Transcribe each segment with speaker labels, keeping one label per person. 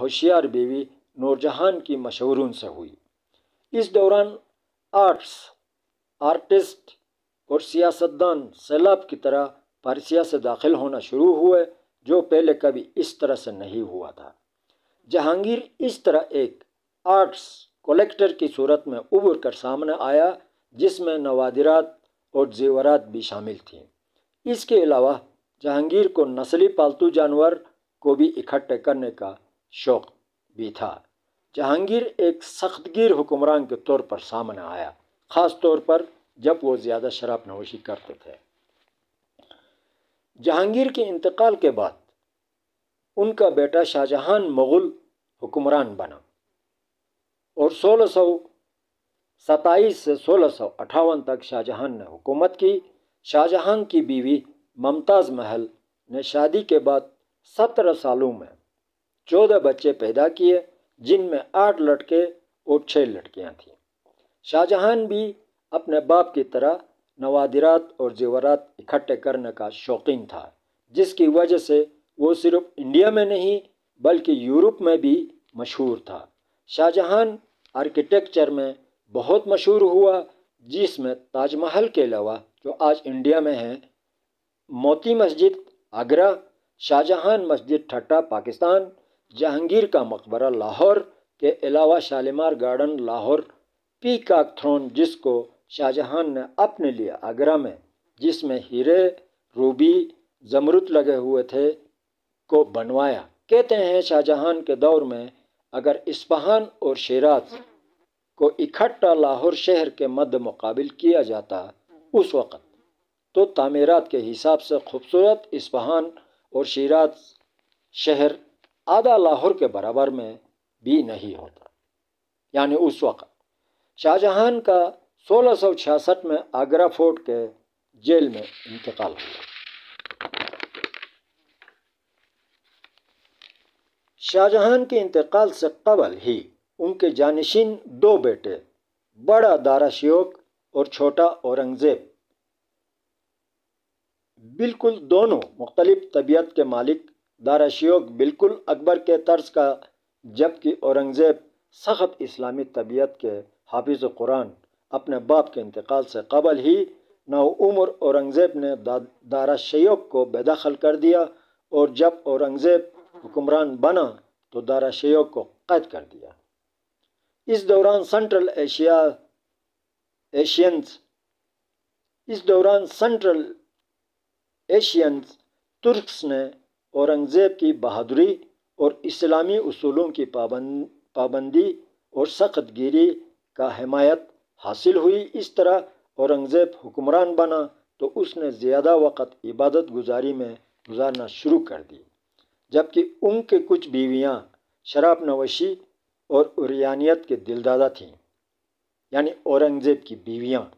Speaker 1: होशियार बीवी नूरजहान की मशहूर से हुई इस दौरान आर्ट्स आर्टिस्ट और सियासतदान सैलाब की तरह पारसिया से दाखिल होना शुरू हुए जो पहले कभी इस तरह से नहीं हुआ था जहांगीर इस तरह एक आर्ट्स कलेक्टर की सूरत में उभर कर सामने आया जिसमें नवादिरात और जेवरात भी शामिल थीं इसके अलावा जहांगीर को नस्ली पालतू जानवर को भी इकट्ठे करने का शौक भी था जहांगीर एक सख्तगीर हुक्मरान के तौर पर सामने आया ख़ास तौर पर जब वो ज़्यादा शराब नवोशी करते थे जहांगीर के इंतकाल के बाद उनका बेटा शाहजहां मुग़ल हुक्मरान बना और सोलह सौ सताईस से सोलह सौ अठावन तक शाहजहां ने हुकूमत की शाहजहां की बीवी मुमताज़ महल ने शादी के बाद सत्रह सालों में चौदह बच्चे पैदा किए जिनमें आठ लड़के और छः लड़कियाँ थीं शाहजहां भी अपने बाप की तरह नवादिरात और जेवरात इकट्ठे करने का शौकीन था जिसकी वजह से वो सिर्फ इंडिया में नहीं बल्कि यूरोप में भी मशहूर था शाहजहां आर्किटेक्चर में बहुत मशहूर हुआ जिसमें ताजमहल के अलावा जो आज इंडिया में है मोती मस्जिद आगरा शाहजहां मस्जिद ठट्टा पाकिस्तान जहांगीर का मकबरा लाहौर के अलावा Shalimar garden Lahore peacock throne जिसको शाहजहां ने अपने लिए आगरा में जिसमें हीरे रूबी जमरुत लगे हुए थे को बनवाया कहते हैं शाहजहान के दौर में अगर इस्पहान और शेराज को इकट्ठा लाहौर शहर के मद मुकाबिल किया जाता उस वक़्त तो तामीरात के हिसाब से खूबसूरत इस्पहान और शेराज शहर आधा लाहौर के बराबर में भी नहीं होता यानी उस वक्त शाहजहां का 1666 में आगरा फोर्ट के जेल में इंतकाल हुआ शाहजहां के इंतकाल से कबल ही उनके जानशीन दो बेटे बड़ा दारा शोक और छोटा औरंगजेब बिल्कुल दोनों मुख्तलिफ तबीयत के मालिक दाराशियोग बिल्कुल अकबर के तर्ज का जबकि औरंगज़ेब सख्त इस्लामी तबीयत के हाफिज़ कुरान अपने बाप के इंतकाल से कबल ही उम्र औरंगज़ेब ने दा, शयोग को बेदखल कर दिया और जब औरंगज़ेब हुक्मरान बना तो दारा दाराशियोग को कैद कर दिया इस दौरान सेंट्रल एशिया एशियंस इस दौरान सेंट्रल एशियंस तुर्क्स ने औरंगज़ेब की बहादुरी और इस्लामी असूलों की पाबंद पाबंदी और सख्त गिरी का हमायत हासिल हुई इस तरह औरंगज़ेब हुक्मरान बना तो उसने ज़्यादा वक़्त इबादत गुजारी में गुजारना शुरू कर दी जबकि उनके कुछ बीवियाँ शराब नवशी और उरियानियत के दिलदादा थीं यानी औरंगज़ेब की बीवियाँ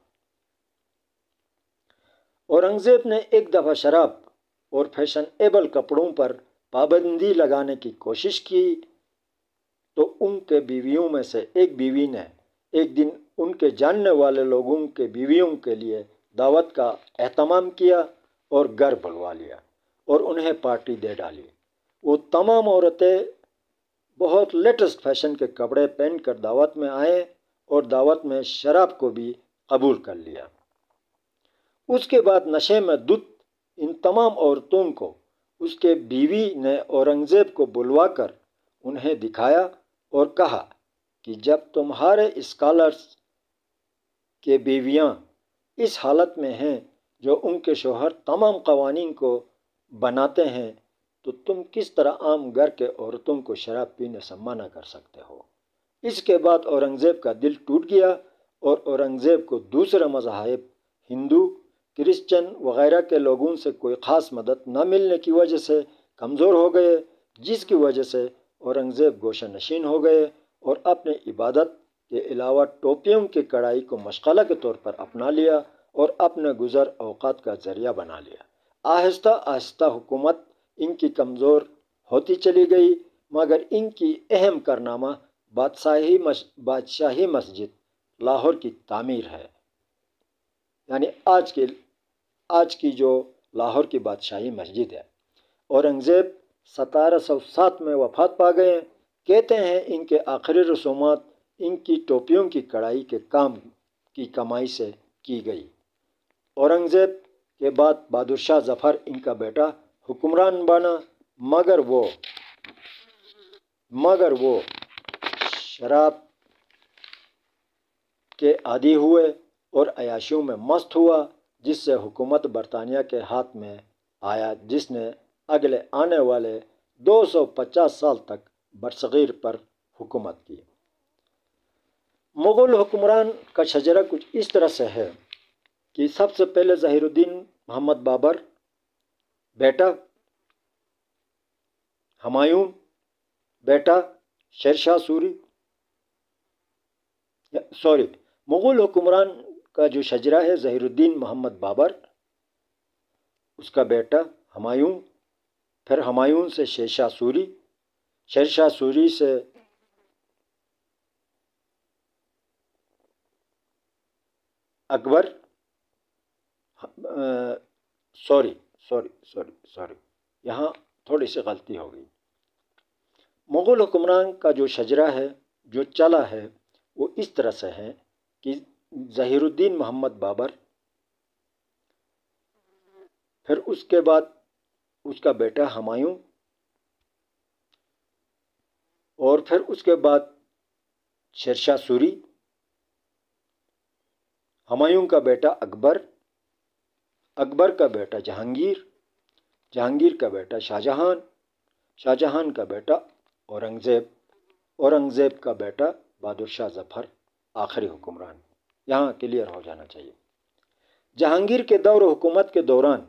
Speaker 1: औरंगज़ेब ने एक दफ़ा शराब और फैशनेबल कपड़ों पर पाबंदी लगाने की कोशिश की तो उनके बीवियों में से एक बीवी ने एक दिन उनके जानने वाले लोगों के बीवियों के लिए दावत का अहतमाम किया और घर बुलवा लिया और उन्हें पार्टी दे डाली वो तमाम औरतें बहुत लेटेस्ट फैशन के कपड़े पहनकर दावत में आए और दावत में शराब को भी कबूल कर लिया उसके बाद नशे में दुध इन तमाम औरतों को उसके बीवी ने औरंगज़ेब को बुलवाकर उन्हें दिखाया और कहा कि जब तुम्हारे स्कॉलर्स के बीवियाँ इस हालत में हैं जो उनके शोहर तमाम कवानी को बनाते हैं तो तुम किस तरह आम घर के औरतों को शराब पीने से मना कर सकते हो इसके बाद औरंगज़ेब का दिल टूट गया और औरंगज़ेब को दूसरा मजाहब हिंदू क्रिश्चन वगैरह के लोगों से कोई ख़ास मदद न मिलने की वजह से कमज़ोर हो गए जिसकी वजह से औरंगज़ेब गोशा नशीन हो गए और अपने इबादत के अलावा टोपियों की कढ़ाई को मशगला के तौर पर अपना लिया और अपने गुज़र अवकात का ज़रिया बना लिया आहिस्ता आहिस्ता हुकूमत इनकी कमज़ोर होती चली गई मगर इनकी अहम कारनामा बादशाही मस, बादशाही मस्जिद लाहौर की तामीर है यानी आज के आज की जो लाहौर की बादशाही मस्जिद है औरंगज़ेब सतारह सौ सात में वफात पा गए हैं कहते हैं इनके आखिरी रसूमात इनकी टोपियों की कढ़ाई के काम की कमाई से की गई औरंगज़ेब के बाद बहादुर शाह जफ़र इनका बेटा हुक्मरान बना मगर वो मगर वो शराब के आदि हुए और अयाशियों में मस्त हुआ जिससे हुकूमत बरतानिया के हाथ में आया जिसने अगले आने वाले 250 साल तक बरसीर पर हुकूमत की मुग़ल हुक्मरान का शजरा कुछ इस तरह से है कि सबसे पहले ज़हीरुद्दीन मोहम्मद बाबर बेटा हमायूं बेटा शेरशाह सूरी सॉरी मुग़ल हुक्मरान का जो शजरा है जहरुद्दीन मोहम्मद बाबर उसका बेटा हमायूं फिर हमायूं से शेरशाह सूरी शेरशाह सूरी से Akbar sorry sorry sorry sorry यहाँ थोड़ी सी गलती हो गई मुग़ल हुक्मरान का जो शजरा है जो चला है वो इस तरह से है कि जहीरुद्दीन मोहम्मद बाबर फिर उसके बाद उसका बेटा हमायूं और फिर उसके बाद शेरशाह सूरी हमायूं का बेटा अकबर अकबर का बेटा जहांगीर जहांगीर का बेटा शाहजहां शाहजहां का बेटा औरंगज़ेब औरंगज़ेब का बेटा बहादुर शाह जफ़र आखिरी हुक्मरान यहाँ क्लियर हो जाना चाहिए जहांगीर के दौर हुकूमत के दौरान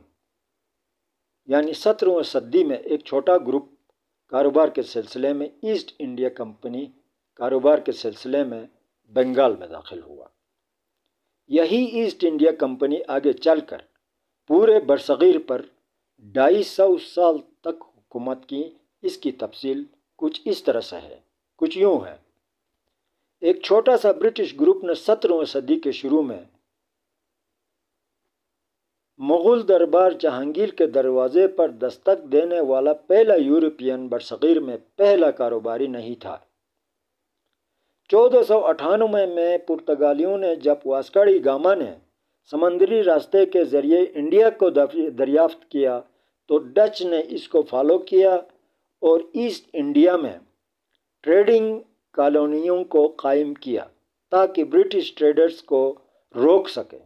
Speaker 1: यानी सत्रहवीं सदी में एक छोटा ग्रुप कारोबार के सिलसिले में ईस्ट इंडिया कंपनी कारोबार के सिलसिले में बंगाल में दाखिल हुआ यही ईस्ट इंडिया कंपनी आगे चलकर पूरे बरसगीर पर ढाई सौ साल तक हुकूमत की इसकी तफसील कुछ इस तरह से है कुछ यूँ है एक छोटा सा ब्रिटिश ग्रुप रूप ने सत्रहवें सदी के शुरू में मुग़ल दरबार जहांगीर के दरवाजे पर दस्तक देने वाला पहला यूरोपियन बरसगीर में पहला कारोबारी नहीं था चौदह सौ अठानवे में पुर्तगालियों ने जब वास्कड़ी गामा ने समंदरी रास्ते के ज़रिए इंडिया को दरियाफ्त किया तो डच ने इसको फॉलो किया और ईस्ट इंडिया में ट्रेडिंग कॉलोनियों को कायम किया ताकि ब्रिटिश ट्रेडर्स को रोक सकें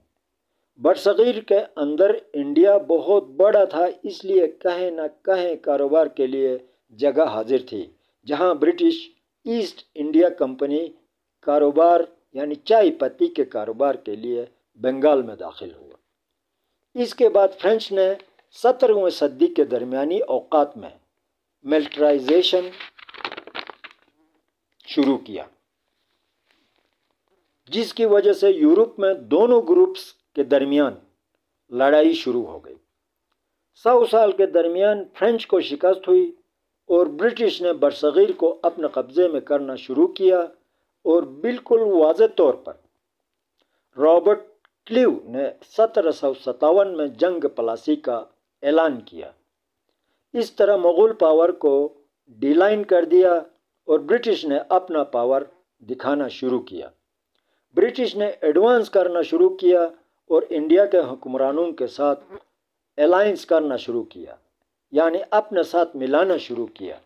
Speaker 1: बरसीर के अंदर इंडिया बहुत बड़ा था इसलिए कहे ना कहे कारोबार के लिए जगह हाजिर थी जहां ब्रिटिश ईस्ट इंडिया कंपनी कारोबार यानी चाय पत्ती के कारोबार के लिए बंगाल में दाखिल हुआ इसके बाद फ्रेंच ने सत्रहवें सदी के दरमियानी अवकात में मिल्ट्राइजेशन शुरू किया जिसकी वजह से यूरोप में दोनों ग्रुप्स के दरमियान लड़ाई शुरू हो गई सौ साल के दरमियान फ्रेंच को शिकस्त हुई और ब्रिटिश ने बरसीर को अपने कब्ज़े में करना शुरू किया और बिल्कुल वाज तौर पर रॉबर्ट क्लीव ने सत्रह में जंग पलासी का ऐलान किया इस तरह मुग़ल पावर को डिलाइन कर दिया और ब्रिटिश ने अपना पावर दिखाना शुरू किया ब्रिटिश ने एडवांस करना शुरू किया और इंडिया के हुक्मरानों के साथ अलाइंस करना शुरू किया यानी अपने साथ मिलाना शुरू किया